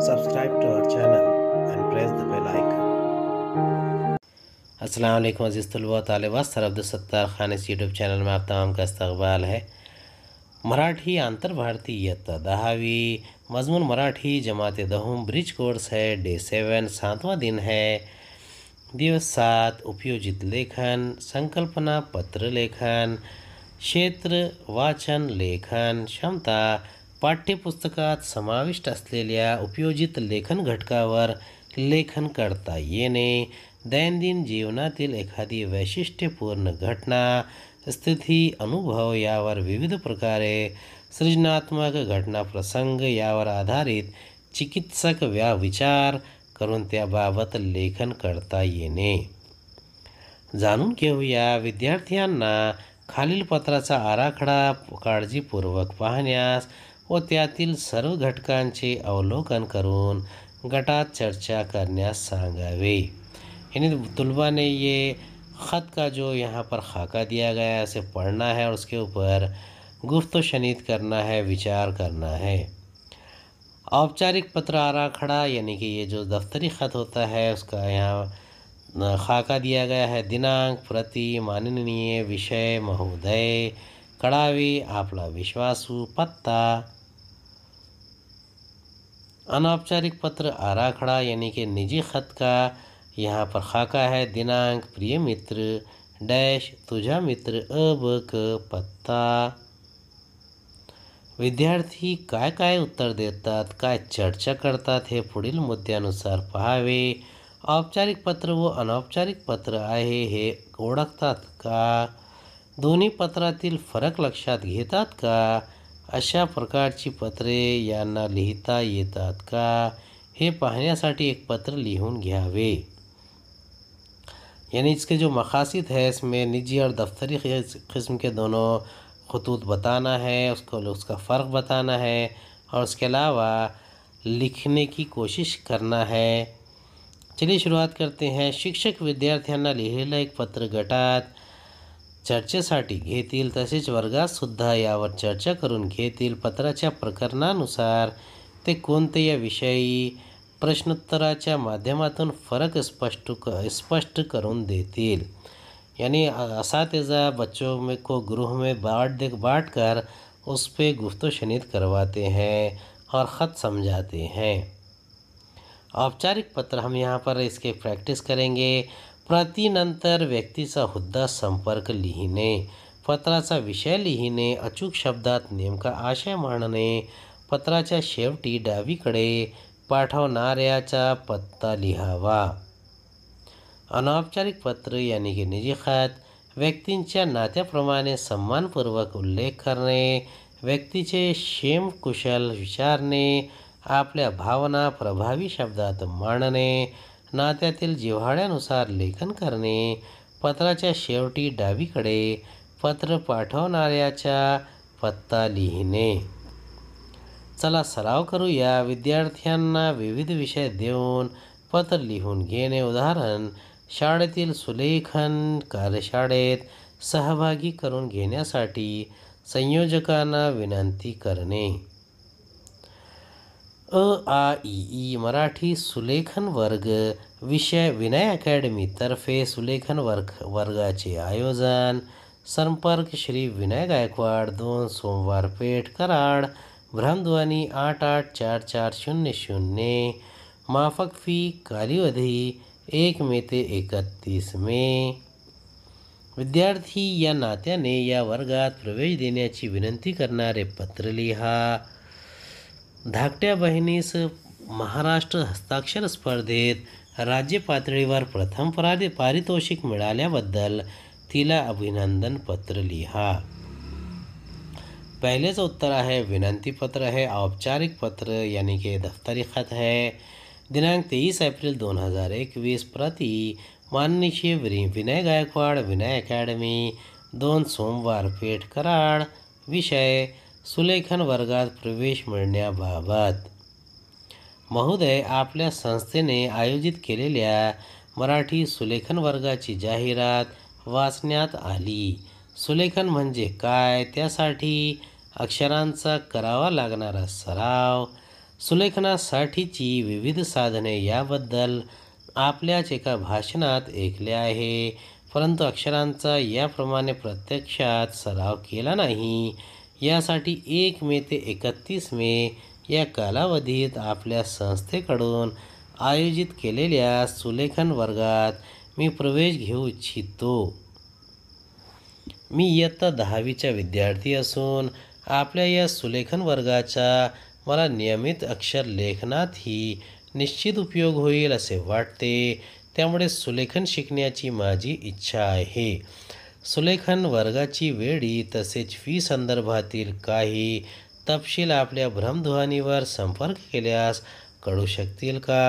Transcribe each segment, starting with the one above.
subscribe to our channel and press the bell icon Aslam Aziz तलबा तालबा sir Abdulsattar Khan इस YouTube channel में आप तमाम का इस्तबाल है मराठी आंतर भारतीय दहावी मजमून मराठी जमात दहम ब्रिज कोर्स है डे सेवन सातवां दिन है दिवस सात उपयोजित लेखन संकल्पना पत्र लेखन क्षेत्र वाचन लेखन क्षमता पाठ्यपुस्तकात समाविष्ट असलेल्या उपयोजित लेखन घटकावर लेखन करता येणे दैनंदिन जीवनातील एखादी वैशिष्ट्यपूर्ण घटना स्थिती अनुभव यावर विविध प्रकारे सृजनात्मक घटना प्रसंग यावर आधारित चिकित्सक व्या विचार करून त्याबाबत लेखन करता येणे जाणून घेऊया विद्यार्थ्यांना खालील पत्राचा आराखडा काळजीपूर्वक पाहण्यास व त्यातील सर्व घटकांचे अवलोकन करून गटात चर्चा करण्यास सांगावे यानी तलबा ने ये ख़त का जो यहाँ पर खाका दिया गया है उसे पढ़ना है और उसके ऊपर गुफ्त शनीद करना है विचार करना है औपचारिक पत्र आरा खड़ा यानी कि ये जो दफ्तरी ख़त होता है उसका यहाँ खाका दिया गया है दिनांक प्रति माननीय विषय महोदय कड़ावी आपला विश्वासु पत्ता अनौपचारिक पत्र आराखड़ा यानी कि निजी खत का यहाँ पर खाका है दिनांक प्रिय मित्र डैश तुझा मित्र अब क पत्ता विद्यार्थी काय काय उत्तर देता काय चर्चा करता थे पुढ़ मुद्यानुसार पहावे औपचारिक पत्र व अनौपचारिक पत्र आहे हे ओळखतात का दोनों पत्र फरक लक्षा घेतात का अशा प्रकार की पत्रे यांना लिहिता येतात का हे पाहण्यासाठी एक पत्र लिहन घयावे यानी इसके जो मकासद है इसमें निजी और दफ्तरी किस्म के दोनों खतूत बताना है उसको उसका फ़र्क बताना है और उसके अलावा लिखने की कोशिश करना है चलिए शुरुआत करते हैं शिक्षक ने लिखेला एक पत्र गटात चर्चे घेल तसेच वर्गात सुद्धा यावर चर्चा करूँ घेतील पत्रा प्रकरणानुसार ते को विषयी प्रश्नोत्तरा मध्यम फरक स्पष्ट क स्पष्ट करूँ देती यानी असातजा बच्चों में को गृह में बाट देख बाट कर उस पर गुफ्त शनिद करवाते हैं और ख़त समझाते हैं औपचारिक पत्र हम यहाँ पर इसके प्रैक्टिस करेंगे प्रतिनंतर व्यक्तीचा हुद्दा संपर्क लिहिणे पत्राचा विषय लिहिणे अचूक शब्दात नेमका आशय मांडणे पत्राच्या शेवटी डावीकडे पाठवणाऱ्याचा पत्ता लिहावा अनौपचारिक पत्र याने की निजी व्यक्तींच्या नात्याप्रमाणे सन्मानपूर्वक उल्लेख करणे व्यक्तीचे क्षेम कुशल विचारणे आपल्या भावना प्रभावी शब्दात मांडणे नात्यातील जिव्हाळ्यानुसार लेखन करणे पत्राच्या शेवटी डावीकडे पत्र पाठवणाऱ्याच्या पत्ता लिहिणे चला सराव करूया विद्यार्थ्यांना विविध विषय देऊन पत्र लिहून घेणे उदाहरण शाळेतील सुलेखन कार्यशाळेत सहभागी करून घेण्यासाठी संयोजकांना विनंती करणे अ आ ई ई मराठी सुलेखन वर्ग विषय विनय अकॅडमीतर्फे सुलेखन वर्ग वर्गाचे आयोजन संपर्क श्री विनय गायकवाड दोन सोमवार पेठ कराड भ्रमध्वनी आठ आठ चार चार शून्य शून्य माफक फी कालावधी एक मे ते एकतीस मे विद्यार्थी या नात्याने या वर्गात प्रवेश देण्याची विनंती करणारे पत्र लिहा धाकट्या बहिणीस महाराष्ट्र हस्ताक्षर स्पर्धेत राज्य पातळीवर प्रथम पराधि पारितोषिक मिळाल्याबद्दल तिला अभिनंदन पत्र लिहा पहिलेच उत्तर आहे विनंती पत्र हे औपचारिक पत्र यानी की दफ्तरी खत है दिनांक तेवीस एप्रिल दोन हजार एकवीस प्रति माननीय विनय गायकवाड विनय अकॅडमी दोन सोमवार पेठ कराड विषय सुलेखन वर्गात प्रवेश मिळण्याबाबत महोदय आपल्या संस्थेने आयोजित केलेल्या मराठी सुलेखन वर्गाची जाहिरात वाचण्यात आली सुलेखन म्हणजे काय त्यासाठी अक्षरांचा करावा लागणारा सराव सुलेखनासाठीची विविध साधने याबद्दल आपल्याच एका भाषणात ऐकले आहे परंतु अक्षरांचा याप्रमाणे प्रत्यक्षात सराव केला नाही यासाठी एक मे ते एकतीस मे या कालावधीत आपल्या संस्थेकडून आयोजित केलेल्या सुलेखन वर्गात मी प्रवेश घेऊ इच्छितो मी इयत्ता दहावीच्या विद्यार्थी असून आपल्या या सुलेखन वर्गाचा मला नियमित अक्षर लेखनातही निश्चित उपयोग होईल असे वाटते त्यामुळे सुलेखन शिकण्याची माझी इच्छा आहे सुलेखन वर्गाची वेळी तसेच फी संदर्भातील काही तपशील आपल्या भ्रमध्वनीवर संपर्क केल्यास कळू शकतील का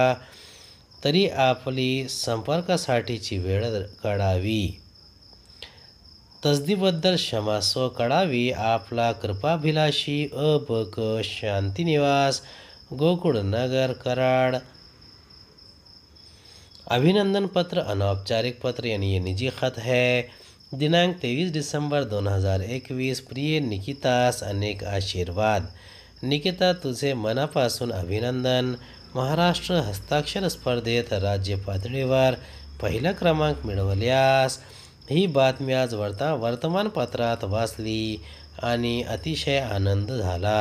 तरी आपली संपर्कासाठीची वेळ कळावी तसदीबद्दल क्षमासो कळावी आपला कृपाभिलाषी अ ब क शांतिनिवास गोकुळनगर कराड अभिनंदन पत्र अनौपचारिक पत्र यांनी ये निजी खत है दिनांक तेवीस डिसेंबर दोन हजार एकवीस प्रिय निकितास अनेक आशीर्वाद निकिता तुझे मनापासून अभिनंदन महाराष्ट्र हस्ताक्षर स्पर्धेत राज्य पातळीवर पहिला क्रमांक मिळवल्यास ही बातमी आज वर्ता वर्तमानपत्रात वाचली आणि अतिशय आनंद झाला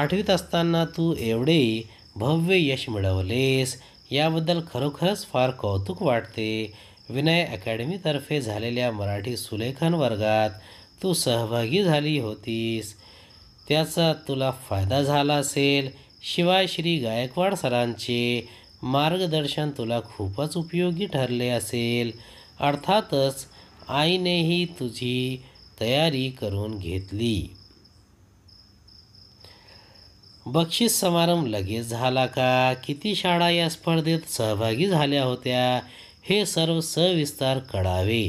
आठवीत असताना तू एवढे भव्य यश मिळवलेस याबद्दल खरोखरच फार कौतुक वाटते विनय अकॅडमीतर्फे झालेल्या मराठी सुलेखन वर्गात तू सहभागी झाली होतीस त्याचा तुला फायदा झाला असेल शिवाय श्री गायकवाड सरांचे मार्गदर्शन तुला खूपच उपयोगी ठरले असेल अर्थातच आईनेही तुझी तयारी करून घेतली बक्षीस समारंभ लगेच झाला का किती शाळा या स्पर्धेत सहभागी झाल्या होत्या हे सर्व सविस्तार कळावे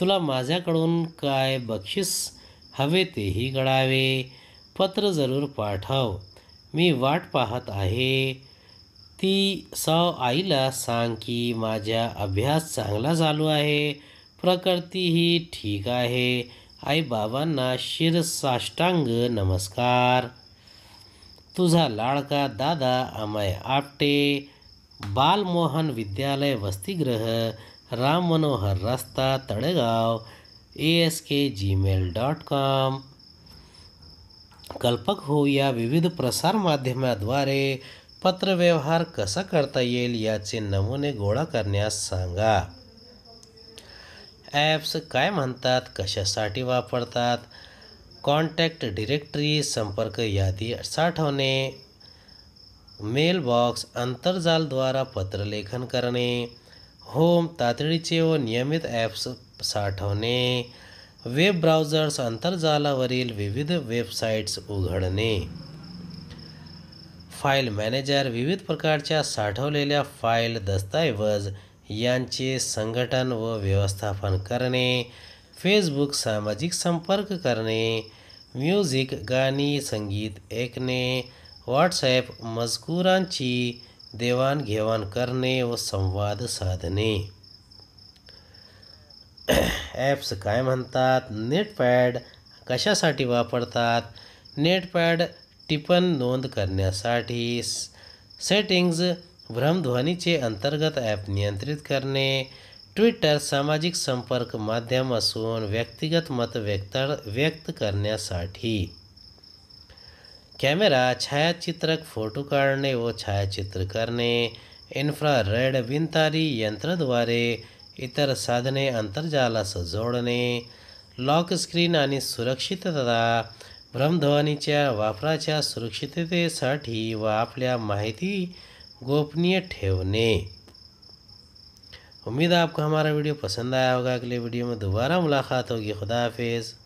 तुला माझ्याकडून काय बक्षीस हवे तेही कळावे पत्र जरूर पाठव मी वाट पाहत आहे ती स आईला सांग की माझा अभ्यास चांगला चालू आहे प्रकृती ही ठीक आहे आई बाबांना शिरसाष्टांग नमस्कार तुझा लाडका दादा अमय आपटे बालमोहन विद्यालय वसतिगृह राम मनोहर रस्ता Talegaon A S K Gmail dot com Kalpak हो या विविध प्रसारमाध्यमाद्वारे पत्रव्यवहार कसा करता येईल याचे नमुने गोळा करण्यास सांगा ॲप्स काय म्हणतात कशासाठी वापरतात कॉन्टॅक्ट डिरेक्टरी संपर्क यादी साठवणे मेलबॉक्स आंतरजाल पत्रलेखन करणे होम तातडीचे व नियमित ॲप्स साठवणे वेब ब्राउजर्स आंतरजालावरील विविध वेबसाईट्स उघडणे फाईल मॅनेजर विविध प्रकारच्या साठवलेल्या फाईल दस्तऐवज यांचे संघटन व व्यवस्थापन करणे फेसबुक सामाजिक संपर्क करणे म्युझिक गाणी संगीत ऐकणे व्हॉट्सॲप मजकुरांची देवाणघेवाण करणे व संवाद साधणे ॲप्स काय म्हणतात नेटपॅड कशासाठी वापरतात नेटपॅड टिपण नोंद करण्यासाठी सेटिंग्ज भ्रमध्वनीचे अंतर्गत ॲप नियंत्रित करणे ट्विटर सामाजिक संपर्क माध्यम असून व्यक्तिगत मत व्यक्त व्यक्त करण्यासाठी कॅमेरा छायाचित्रक फोटो काढणे व छायाचित्र करणे इन्फ्रारेड विंतारी यंत्रद्वारे इतर साधने आंतरजालास जोडणे लॉक स्क्रीन आणि सुरक्षितता भ्रमध्वनीच्या वापराच्या सुरक्षिततेसाठी व आपल्या माहिती गोपनीय ठेवणे उम्मीद आपको हमारा व्हिडिओ पसंद आया होगा अगले व्हिडिओ में दोबारा मुलाकात होगी खुदा हाफिज़